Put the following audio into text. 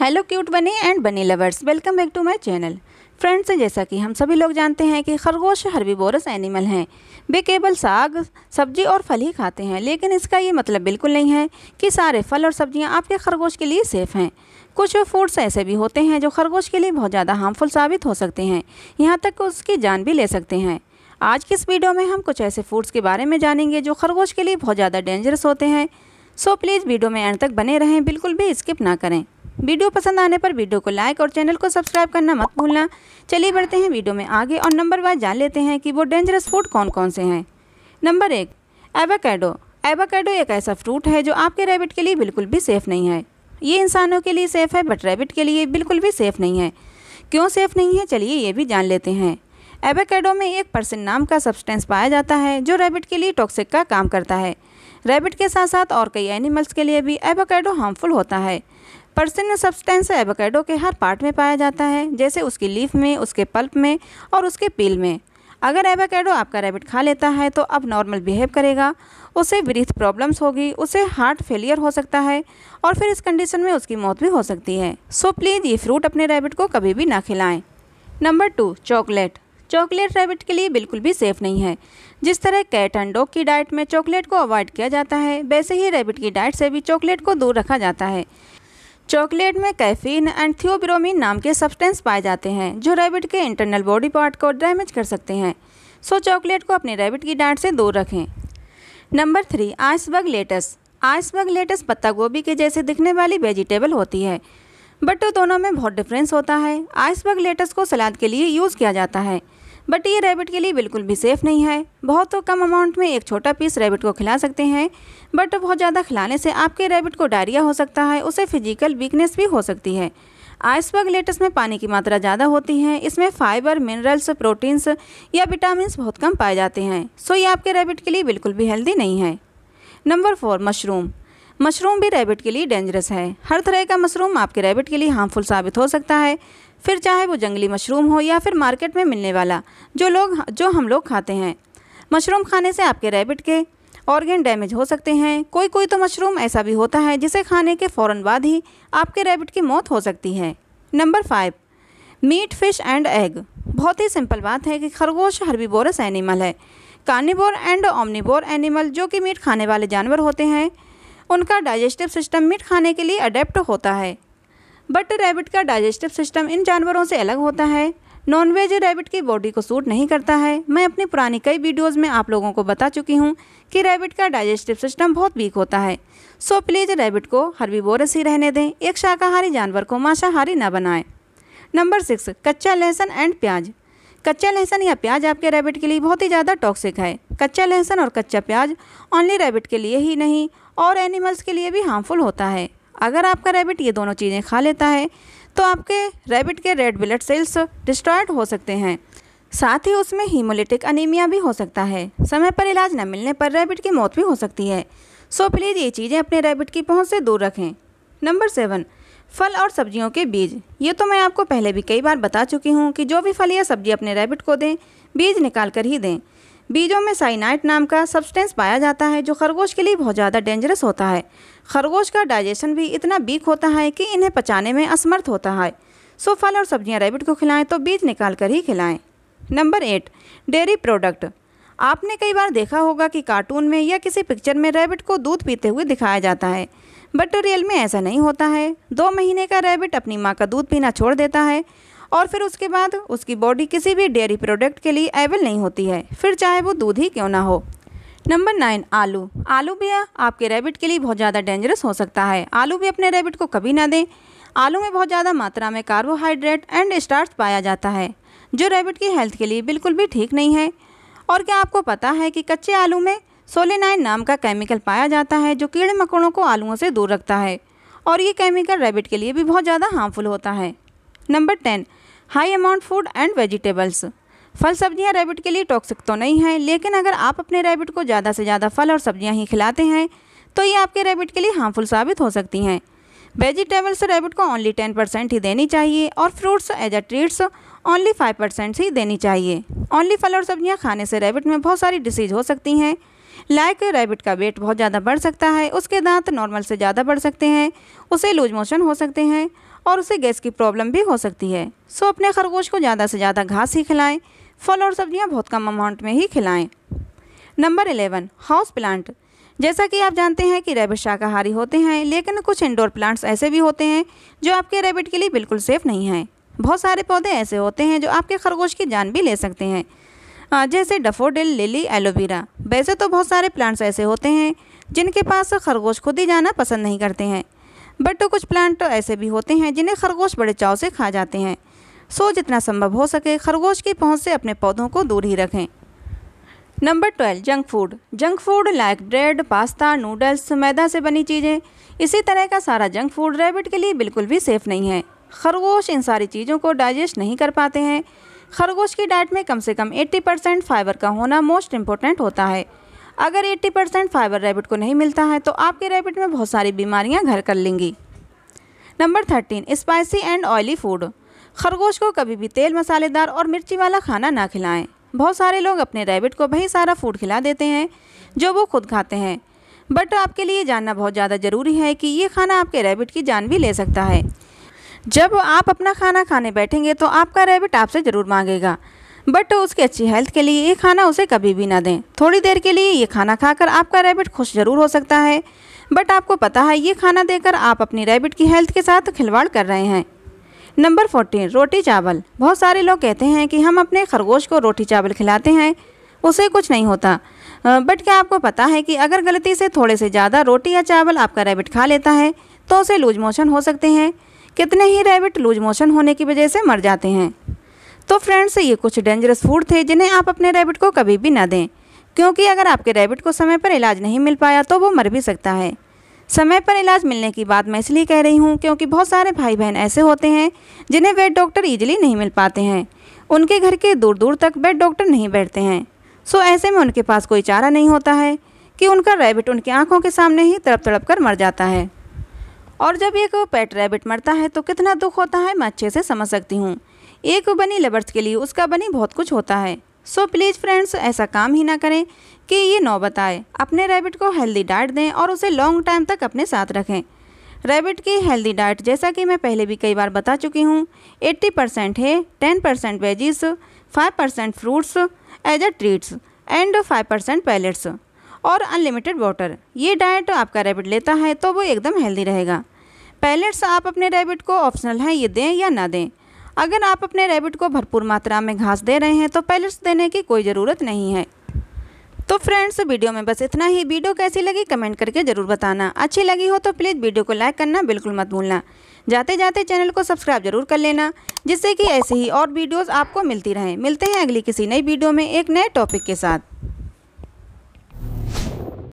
hello cute bunny and bunny lovers welcome back to my channel friends जैसा कि हम सभी लोग जानते हैं कि खरगोश हर्बीबोरस एनिमल हैं वे केवल साग सब्जी और फल ही खाते हैं लेकिन इसका ये मतलब बिल्कुल नहीं है कि सारे फल और सब्जियां आपके खरगोश के लिए सेफ़ हैं कुछ फूड्स ऐसे भी होते हैं जो खरगोश के लिए बहुत ज़्यादा हार्मफुल साबित हो सकते हैं यहाँ तक उसकी जान भी ले सकते हैं आज की इस वीडियो में हम कुछ ऐसे फूड्स के बारे में जानेंगे जो खरगोश के लिए बहुत ज़्यादा डेंजरस होते हैं सो प्लीज़ वीडियो में एंड तक बने रहें बिल्कुल भी स्किप ना करें वीडियो पसंद आने पर वीडियो को लाइक और चैनल को सब्सक्राइब करना मत भूलना चलिए बढ़ते हैं वीडियो में आगे और नंबर वाइज जान लेते हैं कि वो डेंजरस फूड कौन कौन से हैं नंबर एक एवाकैडो एवाकैडो एक ऐसा फ्रूट है जो आपके रैबिट के लिए बिल्कुल भी सेफ़ नहीं है ये इंसानों के लिए सेफ़ है बट रैबिट के लिए बिल्कुल भी सेफ़ नहीं है क्यों सेफ़ नहीं है चलिए ये भी जान लेते हैं एवाकैडो में एक पर्सन नाम का सब्सटेंस पाया जाता है जो रैबिट के लिए टॉक्सिक का काम करता है रैबिट के साथ साथ और कई एनिमल्स के लिए भी एवोकेडो हार्मफुल होता है पर्सिन सब्सटेंस एवोकेडो के हर पार्ट में पाया जाता है जैसे उसकी लीफ में उसके पल्प में और उसके पील में अगर एवोकेडो आपका रैबिट खा लेता है तो अब नॉर्मल बिहेव करेगा उसे ब्रीथ प्रॉब्लम्स होगी उसे हार्ट फेलियर हो सकता है और फिर इस कंडीशन में उसकी मौत भी हो सकती है सो प्लीज़ ये फ्रूट अपने रैबिट को कभी भी ना खिलाएं number two chocolate chocolate rabbit के लिए बिल्कुल भी सेफ नहीं है जिस तरह कैट एंड डॉग की डाइट में चॉकलेट को अवॉइड किया जाता है वैसे ही रैबिट की डाइट से भी चॉकलेट को दूर रखा जाता है चॉकलेट में कैफीन एंड थियोब्रोमिन नाम के सब्सटेंस पाए जाते हैं जो रैबिट के इंटरनल बॉडी पार्ट को डैमेज कर सकते हैं सो चॉकलेट को अपने रैबिट की डाइट से दूर रखें number three iceberg lettuce iceberg lettuce पत्ता गोभी के जैसे दिखने वाली वेजिटेबल होती है बट तो दोनों में बहुत डिफरेंस होता है आइसबर्ग लेटस को सलाद के लिए यूज़ किया जाता है बट ये रैबिट के लिए बिल्कुल भी सेफ़ नहीं है बहुत तो कम अमाउंट में एक छोटा पीस रैबिट को खिला सकते हैं बट बहुत ज़्यादा खिलाने से आपके रैबिट को डायरिया हो सकता है उसे फिजिकल वीकनेस भी हो सकती है आइसबर्ग लेटस में पानी की मात्रा ज़्यादा होती है इसमें फाइबर मिनरल्स प्रोटीन्स या विटामिन बहुत कम पाए जाते हैं सो ये आपके रैबिट के लिए बिल्कुल भी हेल्दी नहीं है नंबर फोर मशरूम मशरूम भी रैबिट के लिए डेंजरस है हर तरह का मशरूम आपके रैबिट के लिए हार्मफुल साबित हो सकता है फिर चाहे वो जंगली मशरूम हो या फिर मार्केट में मिलने वाला जो लोग जो हम लोग खाते हैं मशरूम खाने से आपके रैबिट के ऑर्गेन डैमेज हो सकते हैं कोई कोई तो मशरूम ऐसा भी होता है जिसे खाने के फ़ौर बाद ही आपके रैबिट की मौत हो सकती है number five meat fish and egg बहुत ही सिंपल बात है कि खरगोश हर्बीबोरस एनिमल है कार्निबोर एंड ओमनीबोर एनिमल जो कि मीट खाने वाले जानवर होते हैं उनका डाइजेस्टिव सिस्टम मीट खाने के लिए अडेप्ट होता है बट रैबिट का डाइजेस्टिव सिस्टम इन जानवरों से अलग होता है नॉनवेज रैबिट की बॉडी को सूट नहीं करता है मैं अपनी पुरानी कई वीडियोस में आप लोगों को बता चुकी हूँ कि रैबिट का डाइजेस्टिव सिस्टम बहुत वीक होता है सो प्लीज़ रैबिट को बोरस ही रहने दें एक शाकाहारी जानवर को मांसाहारी ना बनाएं नंबर सिक्स कच्चा लहसुन एंड प्याज कच्चा लहसुन या प्याज आपके रैबिट के लिए बहुत ही ज़्यादा टॉक्सिक है कच्चा लहसुन और कच्चा प्याज ओनली रैबिट के लिए ही नहीं और एनिमल्स के लिए भी हार्मफुल होता है अगर आपका रैबिट ये दोनों चीज़ें खा लेता है तो आपके रैबिट के रेड ब्लड सेल्स डिस्ट्रॉयड हो सकते हैं साथ ही उसमें हीमोलिटिक अनीमिया भी हो सकता है समय पर इलाज न मिलने पर रैबिट की मौत भी हो सकती है सो प्लीज़ ये चीज़ें अपने रैबिट की पहुँच से दूर रखें नंबर सेवन फल और सब्जियों के बीज ये तो मैं आपको पहले भी कई बार बता चुकी हूँ कि जो भी फल या सब्जी अपने रैबिट को दें बीज निकाल कर ही दें बीजों में साइनाइट नाम का सब्सटेंस पाया जाता है जो खरगोश के लिए बहुत ज़्यादा डेंजरस होता है खरगोश का डाइजेशन भी इतना वीक होता है कि इन्हें पचाने में असमर्थ होता है सो फल और सब्जियां रैबिट को खिलाएं तो बीज निकाल कर ही खिलाएं नंबर एट डेयरी प्रोडक्ट आपने कई बार देखा होगा कि कार्टून में या किसी पिक्चर में रैबिट को दूध पीते हुए दिखाया जाता है बट रियल में ऐसा नहीं होता है दो महीने का रैबिट अपनी माँ का दूध पीना छोड़ देता है और फिर उसके बाद उसकी बॉडी किसी भी डेयरी प्रोडक्ट के लिए एबल नहीं होती है फिर चाहे वो दूध ही क्यों ना हो नंबर नाइन आलू आलू भी आपके रैबिट के लिए बहुत ज़्यादा डेंजरस हो सकता है आलू भी अपने रैबिट को कभी ना दें आलू में बहुत ज़्यादा मात्रा में कार्बोहाइड्रेट एंड स्टार्च पाया जाता है जो रैबिट की हेल्थ के लिए बिल्कुल भी ठीक नहीं है और क्या आपको पता है कि कच्चे आलू में सोलेनाइन नाम का केमिकल पाया जाता है जो कीड़े मकोड़ों को आलुओं से दूर रखता है और ये केमिकल रैबिट के लिए भी बहुत ज़्यादा हार्मफुल होता है number ten high amount food and vegetables फल सब्जियां रैबिट के लिए टॉक्सिक तो नहीं हैं लेकिन अगर आप अपने रैबिट को ज़्यादा से ज़्यादा फल और सब्जियां ही खिलाते हैं तो ये आपके रैबिट के लिए हार्मफुल साबित हो सकती हैं वेजिटेबल्स रैबिट को ओनली टेन परसेंट ही देनी चाहिए और fruits as a treats only five percent ही देनी चाहिए ओनली फल और सब्जियाँ खाने से रैबिट में बहुत सारी डिसीज हो सकती हैं लाइक रैबिट का वेट बहुत ज़्यादा बढ़ सकता है उसके दांत नॉर्मल से ज़्यादा बढ़ सकते हैं उसे लूज मोशन हो सकते हैं और उसे गैस की प्रॉब्लम भी हो सकती है सो अपने खरगोश को ज़्यादा से ज़्यादा घास ही खिलाएं फल और सब्जियां बहुत कम अमाउंट में ही खिलाएं नंबर एलेवन हाउस प्लांट जैसा कि आप जानते हैं कि रैबिट शाकाहारी होते हैं लेकिन कुछ इंडोर प्लांट्स ऐसे भी होते हैं जो आपके रैबिट के लिए बिल्कुल सेफ़ नहीं हैं बहुत सारे पौधे ऐसे होते हैं जो आपके खरगोश की जान भी ले सकते हैं जैसे डफोडिल लिली एलोवेरा वैसे तो बहुत सारे प्लांट्स ऐसे होते हैं जिनके पास खरगोश खुद ही जाना पसंद नहीं करते हैं बट तो कुछ प्लांट तो ऐसे भी होते हैं जिन्हें खरगोश बड़े चाव से खा जाते हैं सो जितना संभव हो सके खरगोश की पहुँच से अपने पौधों को दूर ही रखें number twelve junk food junk food like bread pasta noodles मैदा से बनी चीज़ें इसी तरह का सारा जंक फूड रैबिट के लिए बिल्कुल भी सेफ़ नहीं है खरगोश इन सारी चीज़ों को डाइजेस्ट नहीं कर पाते हैं खरगोश की डाइट में कम से कम 80 परसेंट फाइबर का होना मोस्ट इम्पोर्टेंट होता है अगर 80 परसेंट फाइबर रैबिट को नहीं मिलता है तो आपके रैबिट में बहुत सारी बीमारियां घर कर लेंगी number thirteen spicy and oily food खरगोश को कभी भी तेल मसालेदार और मिर्ची वाला खाना ना खिलाएं बहुत सारे लोग अपने रैबिट को वही सारा फूड खिला देते हैं जो वो खुद खाते हैं बट आपके लिए जानना बहुत ज़्यादा ज़रूरी है कि ये खाना आपके रैबिट की जान भी ले सकता है जब आप अपना खाना खाने बैठेंगे तो आपका रैबिट आपसे ज़रूर मांगेगा बट उसके अच्छी हेल्थ के लिए ये खाना उसे कभी भी ना दें थोड़ी देर के लिए ये खाना खाकर आपका रैबिट खुश ज़रूर हो सकता है बट आपको पता है ये खाना देकर आप अपनी रैबिट की हेल्थ के साथ खिलवाड़ कर रहे हैं नंबर फोर्टीन रोटी चावल बहुत सारे लोग कहते हैं कि हम अपने खरगोश को रोटी चावल खिलाते हैं उसे कुछ नहीं होता बट क्या आपको पता है कि अगर गलती से थोड़े से ज़्यादा रोटी या चावल आपका रैबिट खा लेता है तो उसे लूज मोशन हो सकते हैं कितने ही रैबिट लूज मोशन होने की वजह से मर जाते हैं तो फ्रेंड्स ये कुछ डेंजरस फूड थे जिन्हें आप अपने रैबिट को कभी भी ना दें क्योंकि अगर आपके रैबिट को समय पर इलाज नहीं मिल पाया तो वो मर भी सकता है समय पर इलाज मिलने की बात मैं इसलिए कह रही हूँ क्योंकि बहुत सारे भाई बहन ऐसे होते हैं जिन्हें वेट डॉक्टर ईजिली नहीं मिल पाते हैं उनके घर के दूर दूर तक वेट डॉक्टर नहीं बैठते हैं सो ऐसे में उनके पास कोई चारा नहीं होता है कि उनका रैबिट उनकी आँखों के सामने ही तड़प तड़प कर मर जाता है और जब एक पेट रैबिट मरता है तो कितना दुख होता है मैं अच्छे से समझ सकती हूँ एक बनी लवर्स के लिए उसका बनी बहुत कुछ होता है सो प्लीज़ फ्रेंड्स ऐसा काम ही ना करें कि ये नौबत आए अपने रैबिट को हेल्दी डाइट दें और उसे लॉन्ग टाइम तक अपने साथ रखें रैबिट की हेल्दी डाइट जैसा कि मैं पहले भी कई बार बता चुकी हूँ 80 परसेंट है 10 percent veggies 5 percent fruits as a treats and 5 percent pellets और अनलिमिटेड वाटर ये डाइट आपका रैबिट लेता है तो वो एकदम हेल्दी रहेगा पैलेट्स आप अपने रैबिट को ऑप्शनल हैं ये दें या ना दें अगर आप अपने रैबिट को भरपूर मात्रा में घास दे रहे हैं तो पैलेट्स देने की कोई ज़रूरत नहीं है तो फ्रेंड्स वीडियो में बस इतना ही वीडियो कैसी लगी कमेंट करके ज़रूर बताना अच्छी लगी हो तो प्लीज़ वीडियो को लाइक करना बिल्कुल मत भूलना जाते जाते चैनल को सब्सक्राइब जरूर कर लेना जिससे कि ऐसे ही और वीडियोज़ आपको मिलती रहें मिलते हैं अगली किसी नई वीडियो में एक नए टॉपिक के साथ